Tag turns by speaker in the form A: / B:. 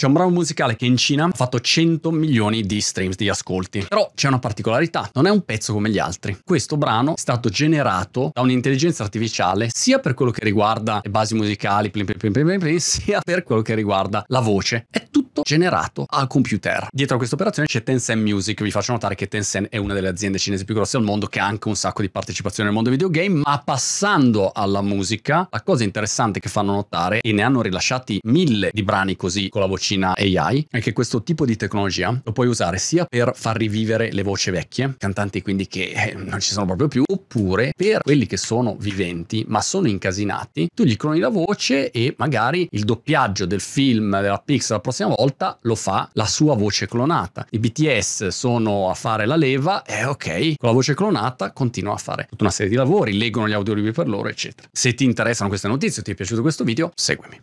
A: C'è un brano musicale che in Cina ha fatto 100 milioni di streams, di ascolti. Però c'è una particolarità, non è un pezzo come gli altri. Questo brano è stato generato da un'intelligenza artificiale sia per quello che riguarda le basi musicali, plin plin plin sia per quello che riguarda la voce. È testo generato al computer. Dietro a questa operazione c'è Tencent Music, vi faccio notare che Tencent è una delle aziende cinesi più grosse al mondo che ha anche un sacco di partecipazione nel mondo videogame, ma passando alla musica, la cosa interessante che fanno notare, e ne hanno rilasciati mille di brani così con la vocina AI, è che questo tipo di tecnologia lo puoi usare sia per far rivivere le voci vecchie, cantanti quindi che eh, non ci sono proprio più, oppure per quelli che sono viventi ma sono incasinati, tu gli cloni la voce e magari il doppiaggio del film, della Pixar la prossima volta volta lo fa la sua voce clonata. I BTS sono a fare la leva e ok, con la voce clonata continua a fare tutta una serie di lavori, leggono gli audiolibri per loro, eccetera. Se ti interessano queste notizie, ti è piaciuto questo video, seguimi.